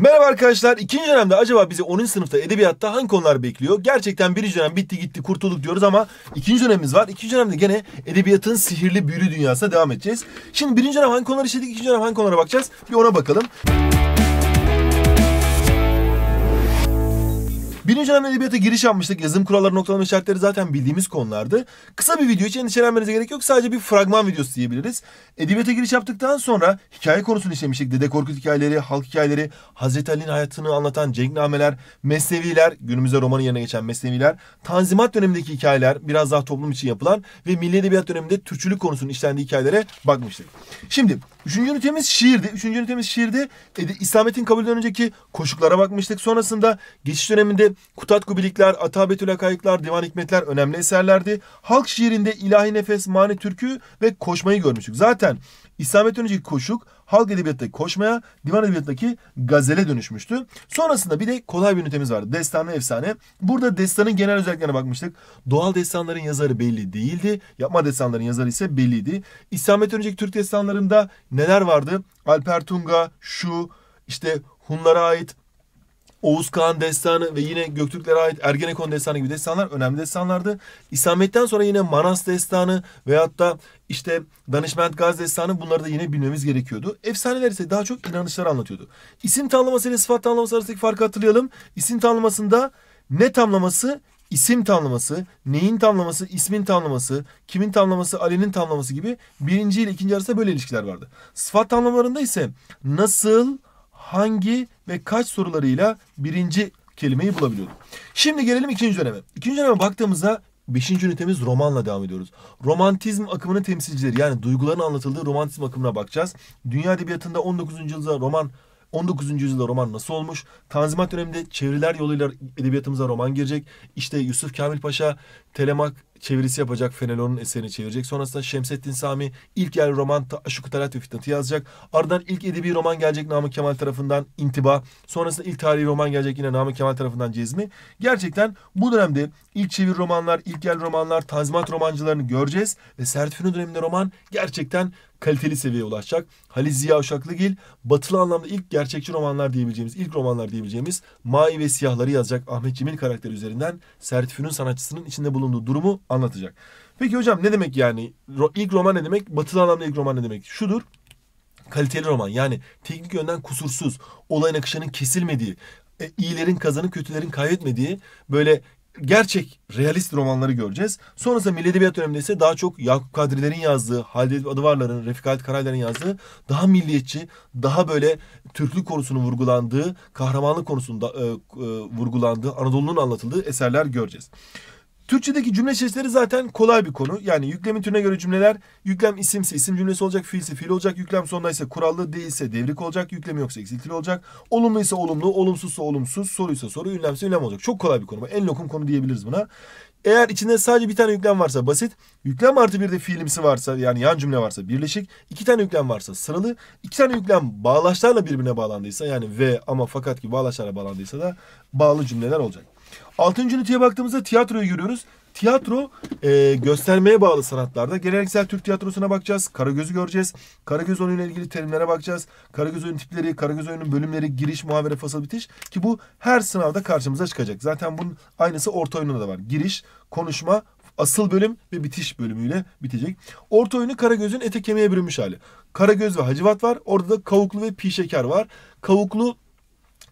Merhaba arkadaşlar. İkinci dönemde acaba bizi 10. sınıfta edebiyatta hangi konular bekliyor? Gerçekten birinci dönem bitti gitti kurtulduk diyoruz ama ikinci dönemimiz var. İkinci dönemde gene edebiyatın sihirli büyülü dünyasına devam edeceğiz. Şimdi birinci dönem hangi konuları işledik? ikinci dönem hangi konulara bakacağız? Bir ona bakalım. Birinci dönem edebiyata giriş yapmıştık. Yazım kuralları, noktalama işaretleri zaten bildiğimiz konulardı. Kısa bir video için endişelenmenize gerek yok. Sadece bir fragman videosu diyebiliriz. Edebiyata giriş yaptıktan sonra hikaye konusunu işlemiştik. Dede Korkut hikayeleri, halk hikayeleri, Hazreti Ali'nin hayatını anlatan cenknameler, mesneviler, günümüzde romanın yerine geçen mesneviler, Tanzimat dönemindeki hikayeler, biraz daha toplum için yapılan ve milli edebiyat döneminde Türkçülük konusunun işlendiği hikayelere bakmıştık. Şimdi üçüncü ünitemiz şiirdi. Üçüncü ünitemiz şiirde İslamiyet'in kabulden önceki koşuklara bakmıştık. Sonrasında geçiş döneminde Kutat Gubilikler, Atabetül Akayıklar, Divan Hikmetler önemli eserlerdi. Halk şiirinde ilahi nefes, mani türkü ve koşmayı görmüştük. Zaten İslamet önceki koşuk halk edebiyattaki koşmaya, divan edebiyattaki gazele dönüşmüştü. Sonrasında bir de kolay bir ünitemiz vardı. Destanlı efsane. Burada destanın genel özelliklerine bakmıştık. Doğal destanların yazarı belli değildi. Yapma destanların yazarı ise belliydi. İslamet önceki Türk destanlarında neler vardı? Alper Tunga, şu, işte Hunlara ait Oğuz Kağan destanı ve yine Göktürklere ait Ergenekon destanı gibi destanlar önemli destanlardı. İslamiyet'ten sonra yine Manas destanı veyahut da işte Danışment Gaz destanı bunları da yine bilmemiz gerekiyordu. Efsaneler ise daha çok inanışlar anlatıyordu. İsim tanımlaması ile sıfat tanımlaması arasındaki farkı hatırlayalım. İsim tanımlamasında ne tamlaması? isim tamlaması, neyin tamlaması, ismin tamlaması, kimin tamlaması, Ali'nin tamlaması gibi birinci ile ikinci arasında böyle ilişkiler vardı. Sıfat tamlamalarında ise nasıl, hangi ve kaç sorularıyla birinci kelimeyi bulabiliyorduk. Şimdi gelelim ikinci döneme. İkinci döneme baktığımızda Beşinci ünitemiz romanla devam ediyoruz. Romantizm akımının temsilcileri yani duyguların anlatıldığı romantizm akımına bakacağız. Dünya Edebiyatı'nda 19. yüzyılda roman 19. yüzyılda roman nasıl olmuş? Tanzimat döneminde çeviriler yoluyla edebiyatımıza roman girecek. İşte Yusuf Kamil Paşa Telemak çevirisi yapacak. Fenelon'un eserini çevirecek. Sonrasında Şemsettin Sami ilk yer roman Aşık Talat ve Fitnat'ı yazacak. Ardından ilk edebi roman gelecek namı Kemal tarafından İntiba. Sonrasında ilk tarihi roman gelecek yine namı Kemal tarafından Cezmi. Gerçekten bu dönemde ilk çevir romanlar, ilk yer romanlar, tanzimat romancılarını göreceğiz. Ve Sertifino döneminde roman gerçekten kaliteli seviyeye ulaşacak. Halil Ziya Uşaklıgil batılı anlamda ilk gerçekçi romanlar diyebileceğimiz, ilk romanlar diyebileceğimiz Mavi ve Siyahları yazacak Ahmet Cemil karakteri üzerinden Sertifünün sanatçısının içinde bulunduğu durumu anlatacak. Peki hocam ne demek yani? İlk roman ne demek? Batılı anlamda ilk roman ne demek? Şudur kaliteli roman yani teknik yönden kusursuz, olayın akışının kesilmediği, e, iyilerin kazanıp kötülerin kaybetmediği böyle gerçek realist romanları göreceğiz. Sonrasında Milli Edebiyat döneminde ise daha çok Yakup Kadri'lerin yazdığı, Halide Adıvarlar'ın, Refik Halit Karaylar'ın yazdığı daha milliyetçi, daha böyle Türklük konusunun vurgulandığı, kahramanlık konusunda e, e, vurgulandığı, Anadolu'nun anlatıldığı eserler göreceğiz. Türkçedeki cümle çeşitleri zaten kolay bir konu. Yani yüklemin türüne göre cümleler yüklem isimse isim cümlesi olacak, fiilse fiil olacak, yüklem sonundaysa kurallı değilse devrik olacak, yüklem yoksa eksiltili olacak, olumlu ise olumlu, olumsuzsa olumsuz, soruysa soru, ünlemse ünlem olacak. Çok kolay bir konu. En lokum konu diyebiliriz buna. Eğer içinde sadece bir tane yüklem varsa basit, yüklem artı bir de fiilimsi varsa yani yan cümle varsa birleşik, iki tane yüklem varsa sıralı, iki tane yüklem bağlaçlarla birbirine bağlandıysa yani ve ama fakat gibi bağlaçlarla bağlandıysa da bağlı cümleler olacak. Altıncı üniteye baktığımızda tiyatroyu görüyoruz. Tiyatro e, göstermeye bağlı sanatlarda. Geleneksel Türk tiyatrosuna bakacağız. Karagöz'ü göreceğiz. Karagöz oyunuyla ilgili terimlere bakacağız. Karagöz oyun tipleri, Karagöz oyunun bölümleri, giriş, muhabere, fasıl, bitiş. Ki bu her sınavda karşımıza çıkacak. Zaten bunun aynısı orta oyununda da var. Giriş, konuşma, asıl bölüm ve bitiş bölümüyle bitecek. Orta oyunu Karagöz'ün ete kemiğe bürünmüş hali. Karagöz ve Hacivat var. Orada da Kavuklu ve Pişeker var. Kavuklu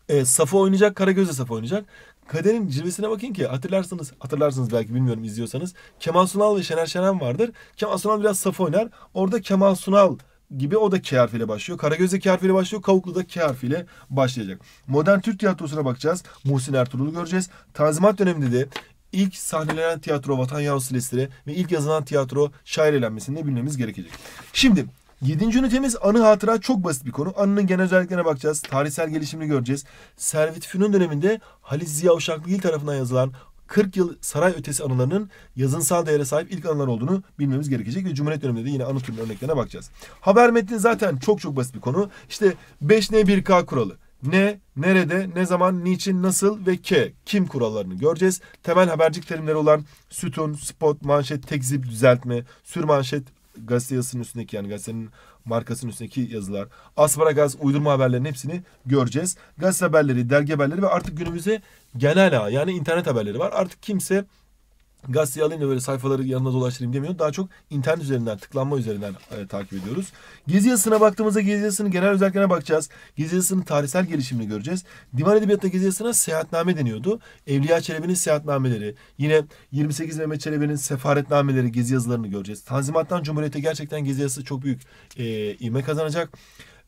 e, Safo oynayacak, Karagöz de Safo oynayacak. Kaderin cilvesine bakın ki hatırlarsınız, hatırlarsınız belki bilmiyorum izliyorsanız. Kemal Sunal ve Şener Şenen vardır. Kemal Sunal biraz saf oynar. Orada Kemal Sunal gibi o da K harfiyle başlıyor. Karagöz de K harfiyle başlıyor. Kavuklu da K harfiyle başlayacak. Modern Türk tiyatrosuna bakacağız. Muhsin Ertuğrul'u göreceğiz. Tanzimat döneminde de ilk sahnelenen tiyatro Vatan Yavuz Silesleri ve ilk yazılan tiyatro şair eğlenmesini bilmemiz gerekecek. Şimdi Yedinci ünitemiz anı hatıra çok basit bir konu. Anının genel özelliklerine bakacağız. Tarihsel gelişimini göreceğiz. Servet Fünun döneminde Halis Ziya Uşaklıgil tarafından yazılan 40 yıl saray ötesi anılarının yazınsal değere sahip ilk anılar olduğunu bilmemiz gerekecek ve Cumhuriyet döneminde de yine anı türünün örneklerine bakacağız. Haber metni zaten çok çok basit bir konu. İşte 5N1K kuralı. Ne, nerede, ne zaman, niçin, nasıl ve k kim kurallarını göreceğiz. Temel habercik terimleri olan sütun, spot, manşet, tekzip, düzeltme, sürmanşet, gazete yazısının üstündeki yani gazetenin markasının üstündeki yazılar, Asparagas uydurma haberlerin hepsini göreceğiz. Gazete haberleri, dergi haberleri ve artık günümüzde genel ağ yani internet haberleri var. Artık kimse gazeteyi alayım da böyle sayfaları yanına dolaştırayım demiyor. Daha çok internet üzerinden, tıklanma üzerinden e, takip ediyoruz. Gezi yazısına baktığımızda Gezi yazısının genel özelliklerine bakacağız. Gezi yazısının tarihsel gelişimini göreceğiz. Divan Edebiyatı'nda Gezi yazısına seyahatname deniyordu. Evliya Çelebi'nin seyahatnameleri, yine 28 Mehmet Çelebi'nin sefaretnameleri, Gezi yazılarını göreceğiz. Tanzimat'tan Cumhuriyet'e gerçekten Gezi yazısı çok büyük e, ivme kazanacak.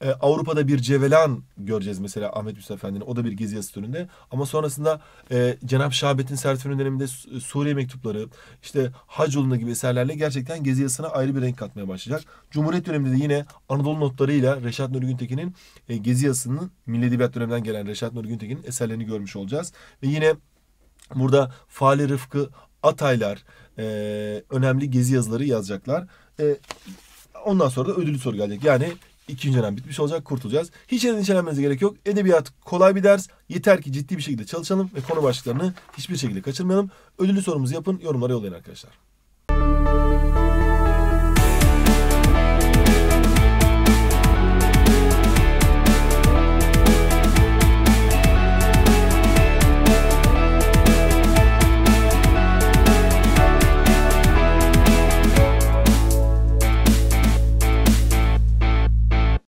E, Avrupa'da bir cevelan göreceğiz mesela Ahmet Yusuf Efendi'nin. O da bir gezi yazısı türünde. Ama sonrasında e, Cenab-ı Şahbet'in Sertünün döneminde e, Suriye mektupları, işte Hac yolunda gibi eserlerle gerçekten gezi yazısına ayrı bir renk katmaya başlayacak. Cumhuriyet döneminde de yine Anadolu notlarıyla Reşat Nuri Güntekin'in e, gezi yazısının Milli Edebiyat döneminden gelen Reşat Nuri Güntekin'in eserlerini görmüş olacağız. Ve yine burada Fali Rıfkı Ataylar e, önemli gezi yazıları yazacaklar. E, ondan sonra da ödüllü soru gelecek. Yani ikinci dönem bitmiş olacak kurtulacağız. Hiç endişelenmenize gerek yok. Edebiyat kolay bir ders. Yeter ki ciddi bir şekilde çalışalım ve konu başlıklarını hiçbir şekilde kaçırmayalım. Ödüllü sorumuzu yapın yorumlara yollayın arkadaşlar.